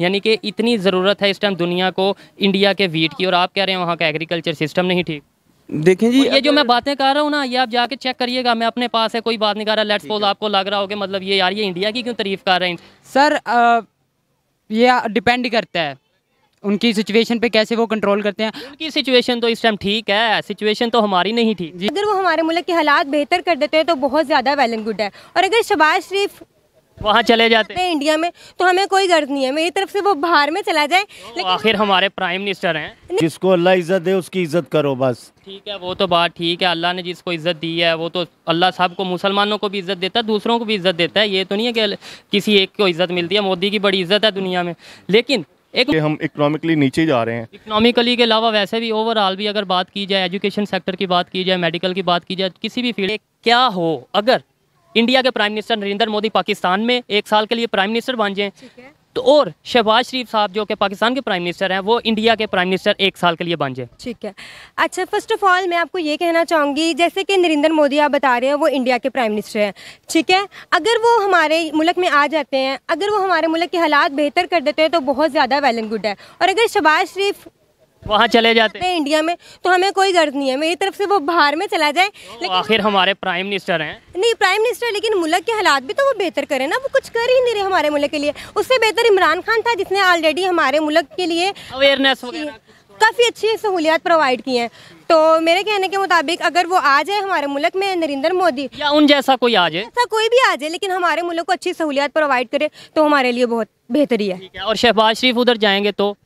यानी कि इतनी ज़रूरत है इस टाइम दुनिया को इंडिया के वीट की और आप कह रहे हैं वहाँ का एग्रीकल्चर सिस्टम नहीं ठीक देखें जी ये जो मैं बातें कर रहा हूँ ना ये आप जाके चेक करिएगा मैं अपने पास है कोई बात नहीं कर रहा लेट्स सपोज आपको लग रहा होगा मतलब ये यार ये इंडिया की क्यों तारीफ कर रहे हैं सर आ, ये डिपेंड करता है उनकी सिचुएशन पे कैसे वो कंट्रोल करते हैं उनकी सिचुएशन तो इस टाइम ठीक है सिचुएशन तो हमारी नहीं थी अगर वो हमारे मुल्क के हालात बेहतर कर देते हैं तो बहुत ज़्यादा वेल एंड गुड है और अगर शबाज शरीफ वहाँ चले जाते हैं इंडिया में तो हमें कोई गर्ज नहीं है मेरी तरफ से वो बाहर में चला जाए तो लेकिन आखिर हमारे प्राइम मिनिस्टर हैं जिसको अल्लाह इज्जत दे उसकी इज्जत करो बस ठीक है वो तो बात ठीक है अल्लाह ने जिसको इज्जत दी है वो तो अल्लाह साहब को मुसलमानों को भी इज्जत देता है दूसरों को भी इज्जत देता है ये तो नहीं है कि किसी एक को इज्जत मिलती है मोदी की बड़ी इज्जत है दुनिया में लेकिन एक हम इकोनॉमिकली नीचे जा रहे हैं इकोनॉमिकली के अलावा वैसे भी ओवरऑल भी अगर बात की जाए एजुकेशन सेक्टर की बात की जाए मेडिकल की बात की जाए किसी भी फील्ड क्या हो अगर इंडिया के प्राइम मिनिस्टर नरेंद्र मोदी पाकिस्तान में एक साल के लिए प्राइम मिनिस्टर बन जाए तो और शहबाज शरीफ साहब जो कि पाकिस्तान के प्राइम मिनिस्टर हैं वो इंडिया के प्राइम मिनिस्टर एक साल के लिए बन जाए ठीक है अच्छा फर्स्ट ऑफ ऑल मैं आपको ये कहना चाहूँगी जैसे कि नरेंद्र मोदी आप बता रहे हैं वो इंडिया के प्राइम मिनिस्टर हैं ठीक है अगर वो हमारे मुल्क में आ जाते हैं अगर वो हमारे मुल्क के हालात बेहतर कर देते हैं तो बहुत ज़्यादा वेल एंड गुड है और अगर शहबाज शरीफ वहाँ चले जाते हैं इंडिया में तो हमें कोई गर्ज नहीं है मेरी तरफ से वो बाहर में चला जाए तो लेकिन आखिर हमारे प्राइम मिनिस्टर हैं नहीं प्राइम मिनिस्टर लेकिन मुल्क के हालात भी तो वो बेहतर करें ना वो कुछ कर ही नहीं रहे हमारे मुल्क के लिए उससे बेहतर इमरान खान था जिसने ऑलरेडी हमारे मुल्क के लिए अवेयरनेस काफ़ी अच्छी तो- सहूलियात प्रोवाइड की हैं तो मेरे कहने के मुताबिक अगर वो आ जाए हमारे मुल्क में नरेंद्र मोदी या उन जैसा कोई आ जाए ऐसा कोई भी आ जाए लेकिन हमारे मुल्क को अच्छी सहूलियात प्रोवाइड करे तो हमारे लिए बहुत बेहतरी है और शहबाज शरीफ उधर जाएंगे तो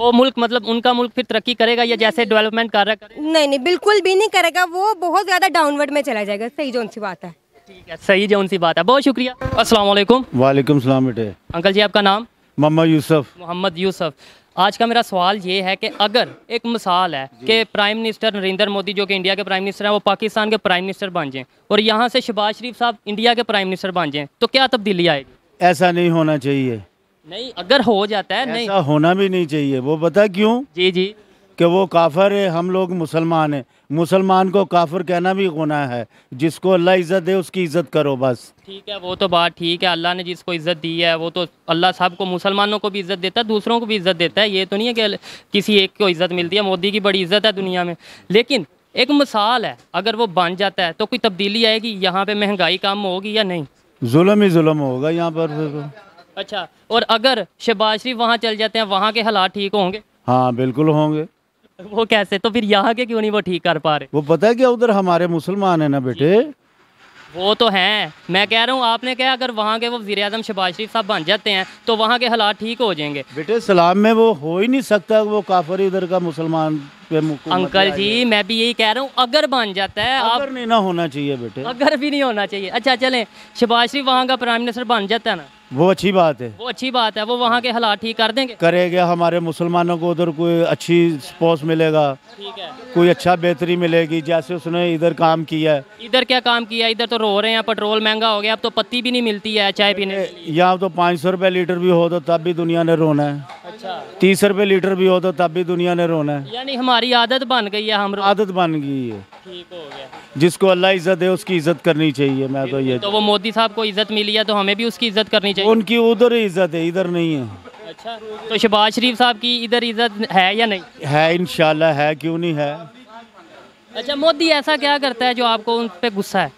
वो मुल्क मतलब उनका मुल्क फिर तरक्की करेगा या जैसे डेवलपमेंट है नहीं नहीं बिल्कुल भी नहीं करेगा वो बहुत ज़्यादा डाउनवर्ड में चला जाएगा सही जो उनसी बात है ठीक है सही जो उनसी बात है बहुत शुक्रिया असलम वालेकुम सलाम बेटे अंकल जी आपका नाम मोहम्मद यूसफ मोहम्मद यूसफ आज का मेरा सवाल ये है कि अगर एक मिसाल है कि प्राइम मिनिस्टर नरेंद्र मोदी जो कि इंडिया के प्राइम मिनिस्टर हैं वो पाकिस्तान के प्राइम मिनिस्टर बन जाएं और यहाँ से शबाज शरीफ साहब इंडिया के प्राइम मिनिस्टर बन जाएं तो क्या तब्दीली आएगी ऐसा नहीं होना चाहिए नहीं अगर हो जाता है नहीं ऐसा होना भी नहीं चाहिए वो बता क्यों जी जी कि वो काफर है हम लोग मुसलमान हैं मुसलमान को काफर कहना भी गुना है जिसको अल्लाह इज़्ज़त दे उसकी इज़्ज़त करो बस ठीक है वो तो बात ठीक है अल्लाह ने जिसको इज़्ज़त दी है वो तो अल्लाह साहब को मुसलमानों को भी इज़्ज़त देता है दूसरों को भी इज़्ज़त देता है ये तो नहीं है कि किसी एक को इज़्ज़त मिलती है मोदी की बड़ी इज़्ज़त है दुनिया में लेकिन एक मिसाल है अगर वो बन जाता है तो कोई तब्दीली आएगी यहाँ पे महंगाई कम होगी या नहीं जुलम ही जुल्म होगा यहाँ पर अच्छा और अगर शहबाज शरीफ वहाँ चल जाते हैं वहाँ के हालात ठीक होंगे हाँ बिल्कुल होंगे वो कैसे तो फिर यहाँ के क्यों नहीं वो ठीक कर पा रहे वो पता है क्या उधर हमारे मुसलमान है ना बेटे वो तो हैं मैं कह रहा हूँ आपने कहा अगर वहाँ के वो वजीर अजम शहबाज शरीफ साहब बन जाते हैं तो वहाँ के हालात ठीक हो जाएंगे बेटे सलाम में वो हो ही नहीं सकता वो काफर उधर का मुसलमान अंकल जी मैं भी यही कह रहा हूँ अगर बन जाता है अगर आप नहीं ना होना चाहिए बेटे अगर भी नहीं होना चाहिए अच्छा चले शहबाज शरीफ वहाँ का प्राइम मिनिस्टर बन जाता है ना वो अच्छी बात है वो अच्छी बात है वो वहाँ के हालात ठीक कर देंगे करेगा हमारे मुसलमानों को उधर कोई अच्छी स्पोर्ट्स मिलेगा ठीक है कोई अच्छा बेहतरी मिलेगी जैसे उसने इधर काम किया है इधर क्या काम किया इधर तो रो रहे हैं पेट्रोल महंगा हो गया अब तो पत्ती भी नहीं मिलती है चाय पीने यहाँ तो पाँच सौ रुपये लीटर भी हो तो तब भी दुनिया ने रोना है अच्छा तीस रुपये लीटर भी हो तो तब भी दुनिया ने रोना है यानी हमारी आदत बन गई है हम आदत बन गई है जिसको अल्लाह इज्जत है उसकी इज्जत करनी चाहिए मैं तो ये तो वो मोदी साहब को इज्जत मिली है तो हमें भी उसकी इज्जत करनी चाहिए उनकी उधर ही इज्जत है इधर नहीं है अच्छा तो शहबाज शरीफ साहब की इधर इज्जत है या नहीं है इनशाला है क्यों नहीं है अच्छा मोदी ऐसा क्या करता है जो आपको उन पर गुस्सा है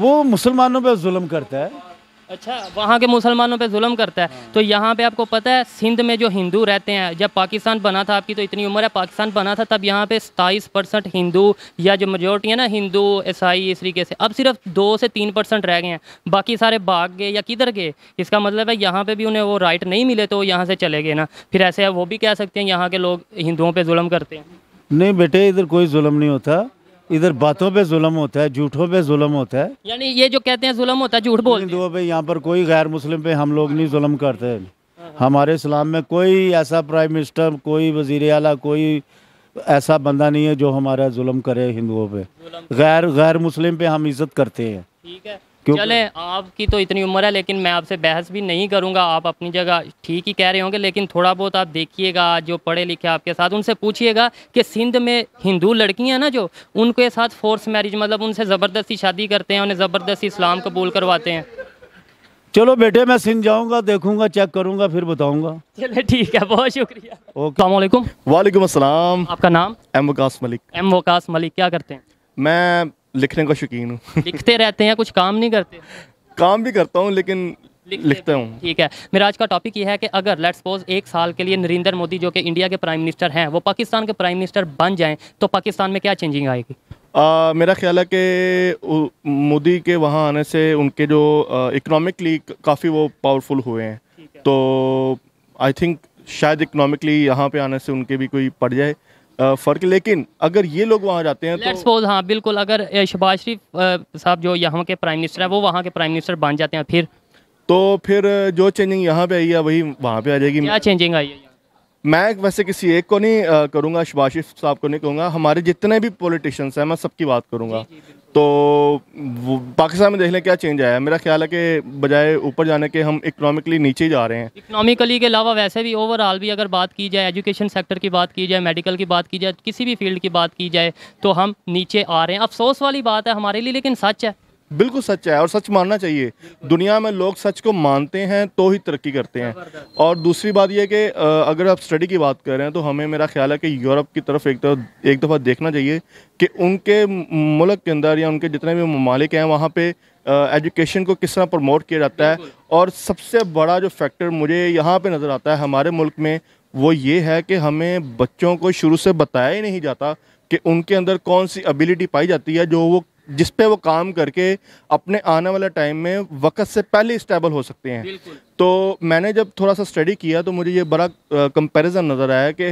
वो मुसलमानों पर जुल्म करता है अच्छा वहाँ के मुसलमानों पे जुल्म करता है हाँ। तो यहाँ पे आपको पता है सिंध में जो हिंदू रहते हैं जब पाकिस्तान बना था आपकी तो इतनी उम्र है पाकिस्तान बना था तब यहाँ पे सताईस परसेंट हिंदू या जो मेजोरिटी है ना हिंदू ईसाई इस तरीके से अब सिर्फ दो से तीन परसेंट रह गए हैं बाकी सारे भाग गए या किधर गए इसका मतलब है यहाँ पर भी उन्हें वो राइट नहीं मिले तो यहाँ से चले गए ना फिर ऐसे वो भी कह सकते हैं यहाँ के लोग हिंदुओं पर म करते हैं नहीं बेटे इधर कोई जुल्म नहीं होता इधर बातों पे जुलम होता है झूठों पे जुलम होता है यानी ये जो कहते हैं जुलम होता है झूठ बोल हिंदुओं पे यहाँ पर कोई गैर मुस्लिम पे हम लोग नहीं जुलम करते हमारे इस्लाम में कोई ऐसा प्राइम मिनिस्टर कोई वजीर अला कोई ऐसा बंदा नहीं है जो हमारा जुल्म करे हिंदुओं पे गैर गैर मुस्लिम पे हम इज्जत करते हैं ठीक है क्यों चले आपकी तो इतनी उम्र है लेकिन मैं आपसे बहस भी नहीं करूंगा आप अपनी जगह ठीक ही कह रहे होंगे लेकिन थोड़ा बहुत आप देखिएगा जो पढ़े लिखे आपके साथ उनसे पूछिएगा कि सिंध में हिंदू लड़की हैं ना जो उनके साथ फोर्स मैरिज मतलब उनसे ज़बरदस्ती शादी करते हैं उन्हें ज़बरदस्ती इस्लाम कबूल करवाते हैं चलो बेटे मैं सिंध जाऊंगा देखूंगा चेक करूंगा फिर बताऊंगा चले ठीक है बहुत शुक्रिया ओके वालेकुम आपका नाम एम वकास मलिक एम वकास मलिक क्या करते हैं मैं लिखने का शौकीन हूँ लिखते रहते हैं कुछ काम नहीं करते काम भी करता हूँ लेकिन लिखता हूँ ठीक है मेरा आज का टॉपिक ये है कि अगर लेट्स सपोज एक साल के लिए नरेंद्र मोदी जो कि इंडिया के प्राइम मिनिस्टर हैं वो पाकिस्तान के प्राइम मिनिस्टर बन जाएं तो पाकिस्तान में क्या चेंजिंग आएगी आ, मेरा ख्याल है कि मोदी के वहाँ आने से उनके जो इकोनॉमिकली काफ़ी वो पावरफुल हुए हैं तो आई थिंक शायद इकनॉमिकली यहाँ पे आने से उनके भी कोई पड़ जाए फ़र्क लेकिन अगर ये लोग वहाँ जाते हैं तो हाँ बिल्कुल अगर शबाज शरीफ साहब जो यहाँ के प्राइम मिनिस्टर है वो वहाँ के प्राइम मिनिस्टर बन जाते हैं फिर तो फिर जो चेंजिंग यहाँ पे आई है वही वहाँ पे आ जाएगी क्या चेंजिंग आई है मैं वैसे किसी एक को नहीं करूँगा शबाशिफ साहब को नहीं कहूँगा हमारे जितने भी पॉलिटिशियंस हैं मैं सबकी बात करूँगा तो पाकिस्तान में देख लें क्या चेंज आया मेरा ख्याल है कि बजाय ऊपर जाने के हम इकोनॉमिकली नीचे ही जा रहे हैं इकोनॉमिकली के अलावा वैसे भी ओवरऑल भी अगर बात की जाए एजुकेशन सेक्टर की बात की जाए मेडिकल की बात की जाए किसी भी फील्ड की बात की जाए तो हम नीचे आ रहे हैं अफसोस वाली बात है हमारे लिए लेकिन सच है बिल्कुल सच है और सच मानना चाहिए दुनिया में लोग सच को मानते हैं तो ही तरक्की करते हैं और दूसरी बात यह कि अगर आप स्टडी की बात कर रहे हैं तो हमें मेरा ख्याल है कि यूरोप की तरफ एक तरफ एक दफ़ा देखना चाहिए कि उनके मुल्क के अंदर या उनके जितने भी ममालिक हैं वहाँ पे एजुकेशन को किस तरह प्रमोट किया जाता है और सबसे बड़ा जो फैक्टर मुझे यहाँ पर नज़र आता है हमारे मुल्क में वो ये है कि हमें बच्चों को शुरू से बताया ही नहीं जाता कि उनके अंदर कौन सी एबिलिटी पाई जाती है जो वो जिस पे वो काम करके अपने आने वाले टाइम में वक्त से पहले स्टेबल हो सकते हैं तो मैंने जब थोड़ा सा स्टडी किया तो मुझे ये बड़ा कंपैरिजन नज़र आया कि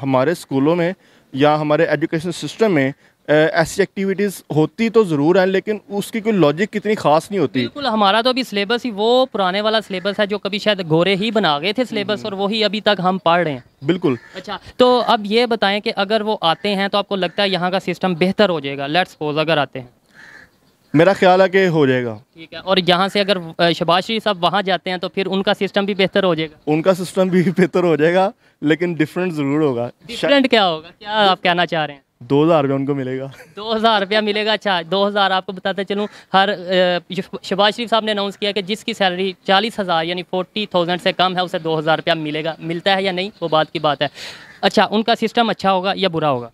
हमारे स्कूलों में या हमारे एजुकेशन सिस्टम में ऐसी एक्टिविटीज़ होती तो ज़रूर हैं लेकिन उसकी कोई लॉजिक कितनी खास नहीं होती बिल्कुल हमारा तो अभी सिलेबस ही वो पुराने वाला सिलेबस है जो कभी शायद गोरे ही बना गए थे सिलेबस हम्म। और वही अभी तक हम पढ़ रहे हैं बिल्कुल अच्छा तो अब ये बताएं कि अगर वो आते हैं तो आपको लगता है यहाँ का सिस्टम बेहतर हो जाएगा लेट्स सपोज अगर आते हैं मेरा ख्याल है कि हो जाएगा ठीक है और यहाँ से अगर शबाज शरीफ साहब वहाँ जाते हैं तो फिर उनका सिस्टम भी बेहतर हो जाएगा उनका सिस्टम भी बेहतर हो जाएगा लेकिन डिफरेंट ज़रूर होगा डिफरेंट क्या होगा क्या आप कहना चाह रहे हैं दो हज़ार रुपया उनको मिलेगा दो हज़ार रुपया मिलेगा अच्छा दो हज़ार आपको बताते चलूँ हर शबाज शरीफ साहब ने अनाउंस किया कि जिसकी सैलरी चालीस हज़ार यानी फोर्टी थाउजेंड से कम है उसे दो हज़ार रुपया मिलेगा मिलता है या नहीं वो बात की बात है अच्छा उनका सिस्टम अच्छा होगा या बुरा होगा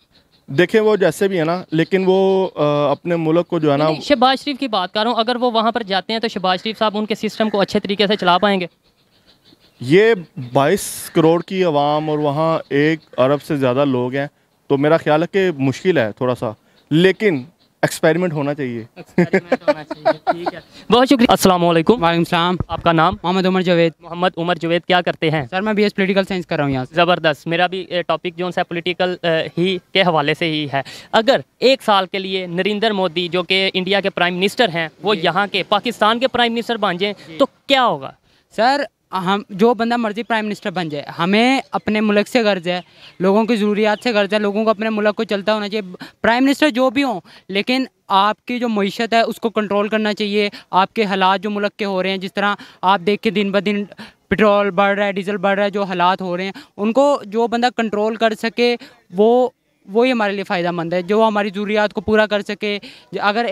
देखें वो जैसे भी है ना लेकिन वो आ, अपने मुल्क को जो है ना शहबाज शरीफ की बात कर रहा हूँ अगर वो वहाँ पर जाते हैं तो शहबाज शरीफ साहब उनके सिस्टम को अच्छे तरीके से चला पाएंगे ये 22 करोड़ की आवाम और वहाँ एक अरब से ज़्यादा लोग हैं तो मेरा ख्याल है कि मुश्किल है थोड़ा सा लेकिन एक्सपेरिमेंट होना चाहिए बहुत शुक्रिया अस्सलाम वालेकुम आपका नाम मोहम्मद उमर जवेद मोहम्मद उमर जवेद क्या करते हैं सर मैं बी एस पोलिटिकल साइंस कर रहा हूँ यहाँ ज़बरदस्त मेरा भी टॉपिक जो है पोलिटिकल ही के हवाले से ही है अगर एक साल के लिए नरेंद्र मोदी जो कि इंडिया के प्राइम मिनिस्टर हैं वो यहाँ के पाकिस्तान के प्राइम मिनिस्टर बन जाए तो क्या होगा सर हम जो बंदा मर्जी प्राइम मिनिस्टर बन जाए हमें अपने मुल्क से गर्ज है लोगों की ज़रूरियात से गर्ज है लोगों को अपने मुल्क को चलता होना चाहिए प्राइम मिनिस्टर जो भी हो लेकिन आपकी जो मीशत है उसको कंट्रोल करना चाहिए आपके हालात जो मुल्क के हो रहे हैं जिस तरह आप देख के दिन ब दिन पेट्रोल बढ़ रहा है डीजल बढ़ रहा है जो हालात हो रहे हैं उनको जो बंदा कंट्रोल कर सके वो वही हमारे लिए फ़ायदा मंद है जो हमारी ज़रूरियात को पूरा कर सके अगर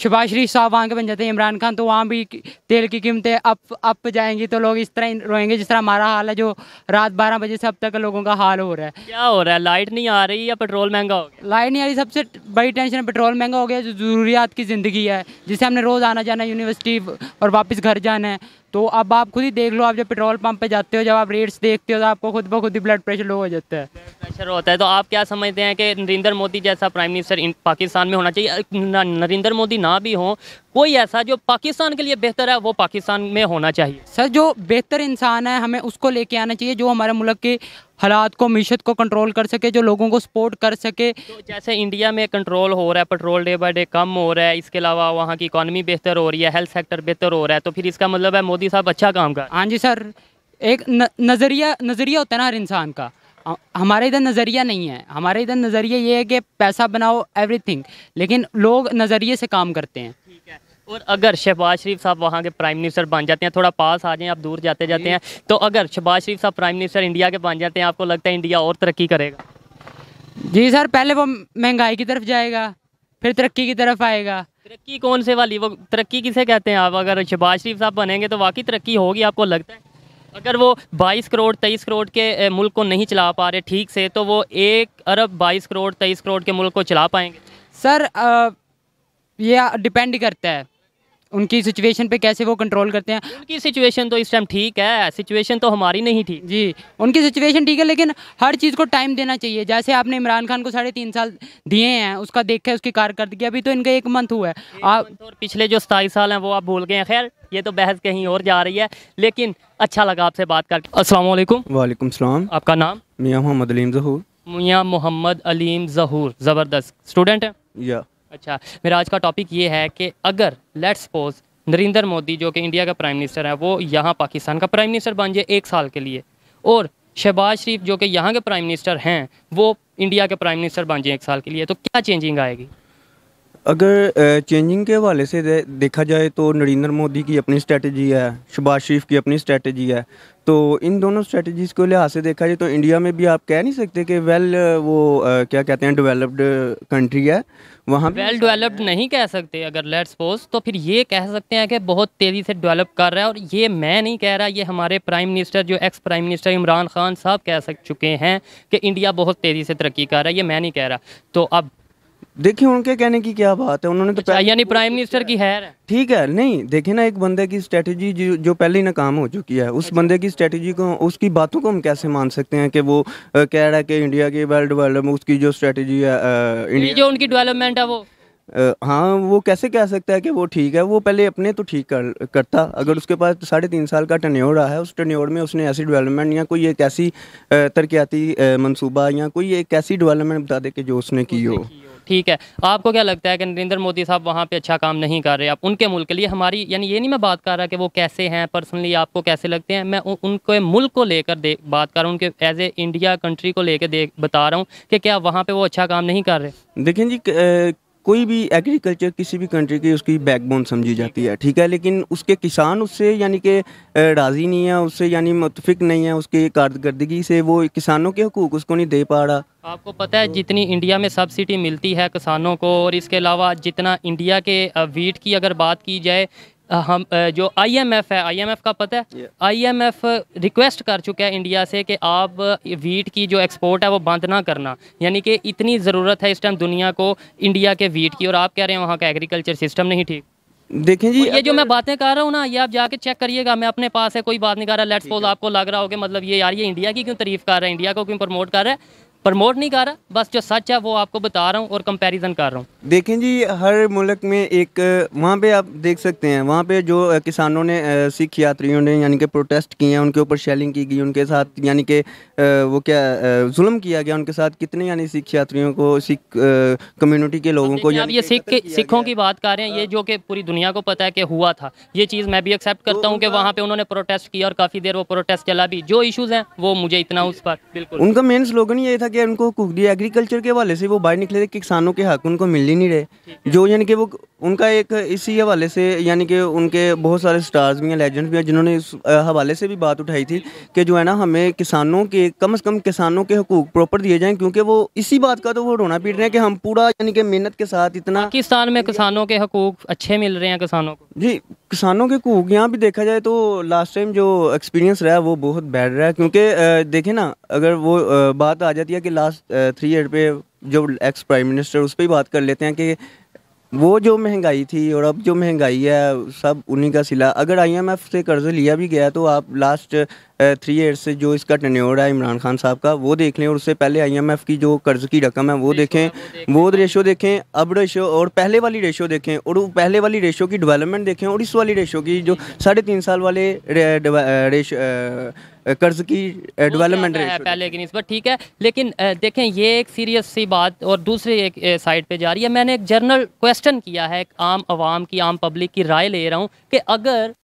शुभाष शरीफ साहब वहाँ के बन जाते हैं इमरान खान तो वहाँ भी तेल की कीमतें अप अप जाएंगी तो लोग इस तरह रोएंगे जिस तरह हमारा हाल है जो रात बारह बजे से अब तक लोगों का हाल हो रहा है क्या हो रहा है लाइट नहीं आ रही या पेट्रोल महंगा हो गया लाइट नहीं आ रही सबसे बड़ी टेंशन है पेट्रोल महंगा हो गया जो ज़रूरियात की ज़िंदगी है जिसे हमने रोज़ आना जाना यूनिवर्सिटी और वापस घर जाना है तो अब आप खुद ही देख लो आप जब पेट्रोल पंप पे जाते हो जब आप रेट्स देखते हो तो आपको खुद ब खुद ही ब्लड प्रेशर लो हो जाता है प्रेशर होता है तो आप क्या समझते हैं कि नरेंद्र मोदी जैसा प्राइम मिनिस्टर पाकिस्तान में होना चाहिए नरेंद्र मोदी राष्ट्रपति ना भी हों कोई ऐसा जो पाकिस्तान के लिए बेहतर है वो पाकिस्तान में होना चाहिए सर जो बेहतर इंसान है हमें उसको लेके आना चाहिए जो हमारे मुल्क के हालात को मीशत को कंट्रोल कर सके जो लोगों को सपोर्ट कर सके तो जैसे इंडिया में कंट्रोल हो रहा है पेट्रोल डे बाई डे कम हो रहा है इसके अलावा वहाँ की इकानमी बेहतर हो रही है हेल्थ सेक्टर बेहतर हो रहा है तो फिर इसका मतलब है मोदी साहब अच्छा काम कर हाँ जी सर एक नज़रिया नज़रिया होता है ना हर इंसान का हमारे इधर नज़रिया नहीं है हमारे इधर नज़रिया ये है कि पैसा बनाओ एवरीथिंग लेकिन लोग नज़रिए से काम करते हैं ठीक है और अगर शहबाज शरीफ साहब वहाँ के प्राइम मिनिस्टर बन जाते हैं थोड़ा पास आ जाएं आप दूर जाते जाते हैं तो अगर शहबाज शरीफ साहब प्राइम मिनिस्टर इंडिया के बन जाते हैं आपको लगता है इंडिया और तरक्की करेगा जी सर पहले वो महंगाई की तरफ जाएगा फिर तरक्की की तरफ आएगा तरक्की कौन से वाली वो तरक्की किसे कहते हैं आप अगर शहबाज शरीफ साहब बनेंगे तो वाकई तरक्की होगी आपको लगता है अगर वो 22 करोड़ 23 करोड़ के मुल्क को नहीं चला पा रहे ठीक से तो वो एक अरब 22 करोड़ 23 करोड़ के मुल्क को चला पाएंगे सर आ, ये डिपेंड करता है उनकी सिचुएशन पे कैसे वो कंट्रोल करते हैं उनकी सिचुएशन तो इस टाइम ठीक है सिचुएशन तो हमारी नहीं ठीक जी उनकी सिचुएशन ठीक है लेकिन हर चीज़ को टाइम देना चाहिए जैसे आपने इमरान खान को साढ़े तीन साल दिए हैं उसका देखा है उसकी कारकर्दगी अभी तो इनका एक मंथ हुआ है आप और पिछले जो सताईस साल हैं वो आप भूल गए हैं खैर ये तो बहस कहीं और जा रही है लेकिन अच्छा लगा आपसे बात करके असलम वालेकुम वालेकुम सलाम आपका नाम मियाँ मोहम्मद अलीम जहूर मियाँ मोहम्मद अलीम जहूर ज़बरदस्त स्टूडेंट है या अच्छा मेरा आज का टॉपिक ये है कि अगर लेट्स सपोज नरेंद्र मोदी जो कि इंडिया का प्राइम मिनिस्टर है वो यहाँ पाकिस्तान का प्राइम मिनिस्टर बन जाए एक साल के लिए और शहबाज शरीफ जो कि यहाँ के प्राइम मिनिस्टर हैं वो इंडिया के प्राइम मिनिस्टर बन जाए एक साल के लिए तो क्या चेंजिंग आएगी अगर चेंजिंग के हवाले से देखा जाए तो नरेंद्र मोदी की अपनी स्ट्रेटजी है शहबाज शरीफ की अपनी स्ट्रेटजी है तो इन दोनों स्ट्रेटजीज़ को लिहाज से देखा जाए तो इंडिया में भी आप कह नहीं सकते कि वेल वो आ, क्या कहते हैं डेवलप्ड कंट्री है वहाँ वेल डेवलप्ड नहीं कह सकते अगर लेट सपोज तो फिर ये कह सकते हैं कि बहुत तेज़ी से डेवलप कर रहा है और ये मैं नहीं कह रहा ये हमारे प्राइम मिनिस्टर जो ex prime minister Imran Khan साहब कह सक चुके हैं कि इंडिया बहुत तेज़ी से तरक्की कर रहा है ये मैं नहीं कह रहा तो अब देखिए उनके कहने की क्या बात है उन्होंने तो अच्छा, यानी प्राइम मिनिस्टर की है ठीक है नहीं देखिए ना एक बंदे की स्ट्रेटजी जो जो पहले ही नाकाम हो चुकी है उस अच्छा। बंदे की स्ट्रेटजी को उसकी बातों को हम कैसे मान सकते हैं कि वो आ, कह रहा है कि इंडिया के वर्ल्ड वेल में उसकी जो स्ट्रेटजी है आ, इंडिया जो उनकी डेवलपमेंट है वो आ, हाँ वो कैसे कह सकता है कि वो ठीक है वो पहले अपने तो ठीक कर करता अगर उसके पास साढ़े तीन साल का टन्योर रहा है उस टन्योर में उसने ऐसी डेवलपमेंट या कोई एक ऐसी तरक्याती मनसूबा या कोई एक ऐसी डेवलपमेंट बता दे कि जो उसने की हो ठीक है आपको क्या लगता है कि नरेंद्र मोदी साहब वहाँ पे अच्छा काम नहीं कर रहे आप उनके मुल्क के लिए हमारी यानी ये नहीं मैं बात कर रहा कि वो कैसे हैं पर्सनली आपको कैसे लगते हैं मैं उनके मुल्क को लेकर दे बात कर रहा हूँ उनके एज ए इंडिया कंट्री को लेकर देख बता रहा हूँ कि क्या वहाँ पर वो अच्छा काम नहीं कर रहे देखें जी कोई भी एग्रीकल्चर किसी भी कंट्री की उसकी बैकबोन समझी जाती है ठीक है लेकिन उसके किसान उससे यानी कि राज़ी नहीं है उससे यानी मुतफिक नहीं है उसके कारदगी से वो किसानों के हकूक उसको नहीं दे पा रहा आपको पता है तो जितनी इंडिया में सब्सिडी मिलती है किसानों को और इसके अलावा जितना इंडिया के वीट की अगर बात की जाए हम जो आईएमएफ है आईएमएफ का पता है आईएमएफ रिक्वेस्ट कर चुका है इंडिया से कि आप वीट की जो एक्सपोर्ट है वो बंद ना करना यानी कि इतनी ज़रूरत है इस टाइम दुनिया को इंडिया के वीट की और आप कह रहे हैं वहाँ का एग्रीकल्चर सिस्टम नहीं ठीक देखें जी ये जो मैं बातें कर रहा हूँ ना ये आप जाके चेक करिएगा मैं अपने पास है कोई बात नहीं कर रहा लेट्स सपोज आपको लग रहा होगा मतलब ये यार ये इंडिया की क्यों तारीफ कर रहा है इंडिया को क्यों प्रमोट कर रहा है प्रमोट नहीं कर रहा बस जो सच है वो आपको बता रहा हूँ और कंपैरिजन कर रहा हूँ देखें जी हर मुल्क में एक वहाँ पे आप देख सकते हैं वहाँ पे जो किसानों ने सिख यात्रियों ने यानी कि प्रोटेस्ट किए हैं उनके ऊपर शेलिंग की गई उनके साथ यानी कि वो क्या जुल्म किया गया उनके साथ कितने यानी सिख यात्रियों को सिख कम्यूनिटी के लोगों को ये सिख सिखों की बात कर रहे हैं ये हाँ। जो कि पूरी दुनिया को पता है कि हुआ था ये चीज़ मैं भी एक्सेप्ट तो करता हूँ कि वहाँ पे उन्होंने प्रोटेस्ट किया और काफ़ी देर वो प्रोटेस्ट चला भी जो इशूज़ हैं वो मुझे इतना उस पर बिल्कुल उनका मेन स्लोगन ये था कि उनको कुकडी एग्रीकल्चर के हवाले से वो बाहर निकले थे किसानों के हक उनको मिल ही नहीं रहे जो यानी कि वो उनका एक इसी हवाले से यानी कि उनके बहुत सारे स्टार्स भी हैं लेजेंड्स भी हैं जिन्होंने इस हवाले से भी बात उठाई थी कि जो है ना हमें किसानों के कम अज कम किसानों के हकूक प्रॉपर दिए जाएँ क्योंकि वो इसी बात का तो वो रोना पीट रहे हैं कि हम पूरा यानी कि मेहनत के साथ इतना पाकिस्तान में किसानों के हकूक अच्छे मिल रहे हैं किसानों को जी किसानों के कूक यहाँ भी देखा जाए तो लास्ट टाइम जो एक्सपीरियंस रहा वो बहुत बैड रहा है क्योंकि देखे ना अगर वो बात आ जाती है कि लास्ट थ्री ईयर पे जो एक्स प्राइम मिनिस्टर उस पर ही बात कर लेते हैं कि वो जो महंगाई थी और अब जो महंगाई है सब उन्हीं का सिला अगर आईएमएफ से कर्ज लिया भी गया तो आप लास्ट थ्री ईयर से जो इसका टनोर है इमरान खान साहब का वो देख लें और उससे पहले आईएमएफ की जो कर्ज़ की रकम है वो देखें वो रेशो देखें अब रेशो और पहले वाली रेशो देखें और पहले वाली रेशो की डेवलपमेंट देखें और इस वाली रेशो की जो साढ़े तीन साल वाले रेशो कर्ज की डेवलपमेंट है पहले की नस्बत ठीक है लेकिन देखें ये एक सीरियस सी बात और दूसरी एक साइड पे जा रही है मैंने एक जर्नल क्वेश्चन किया है एक आम आवाम की आम पब्लिक की राय ले रहा हूँ कि अगर